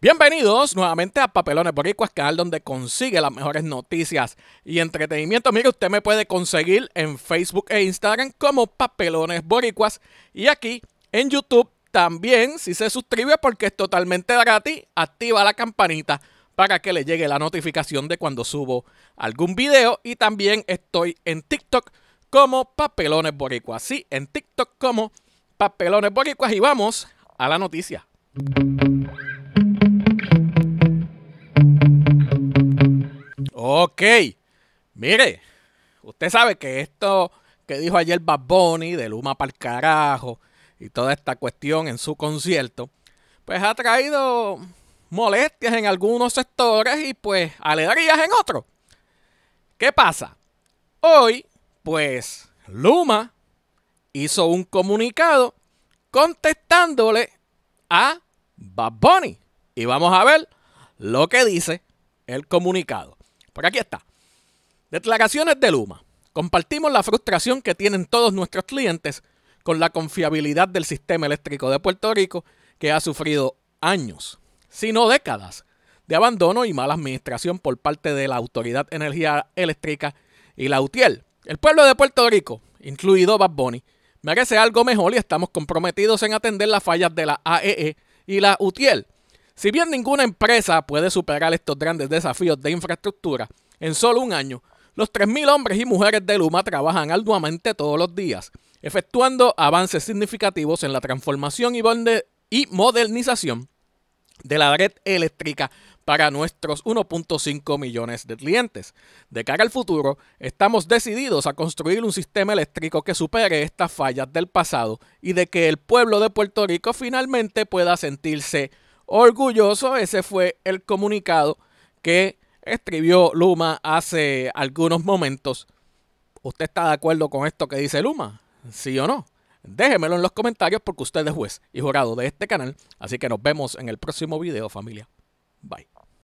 Bienvenidos nuevamente a Papelones Boricuas, canal donde consigue las mejores noticias y entretenimiento. Mire, usted me puede conseguir en Facebook e Instagram como Papelones Boricuas y aquí en YouTube también, si se suscribe porque es totalmente gratis, activa la campanita para que le llegue la notificación de cuando subo algún video y también estoy en TikTok como Papelones Boricuas. Sí, en TikTok como Papelones Boricuas y vamos a la noticia. Ok, mire, usted sabe que esto que dijo ayer Bad Bunny de Luma para el carajo y toda esta cuestión en su concierto, pues ha traído molestias en algunos sectores y pues alegrías en otros. ¿Qué pasa? Hoy, pues Luma hizo un comunicado contestándole a Bad Bunny. Y vamos a ver lo que dice el comunicado. Por pues aquí está. Declaraciones de Luma. Compartimos la frustración que tienen todos nuestros clientes con la confiabilidad del sistema eléctrico de Puerto Rico que ha sufrido años, sino décadas, de abandono y mala administración por parte de la Autoridad de Energía Eléctrica y la UTIEL. El pueblo de Puerto Rico, incluido Bad Bunny, merece algo mejor y estamos comprometidos en atender las fallas de la AEE e y la UTIEL si bien ninguna empresa puede superar estos grandes desafíos de infraestructura, en solo un año, los 3.000 hombres y mujeres de Luma trabajan arduamente todos los días, efectuando avances significativos en la transformación y modernización de la red eléctrica para nuestros 1.5 millones de clientes. De cara al futuro, estamos decididos a construir un sistema eléctrico que supere estas fallas del pasado y de que el pueblo de Puerto Rico finalmente pueda sentirse orgulloso. Ese fue el comunicado que escribió Luma hace algunos momentos. ¿Usted está de acuerdo con esto que dice Luma? ¿Sí o no? Déjemelo en los comentarios porque usted es juez y jurado de este canal. Así que nos vemos en el próximo video, familia. Bye.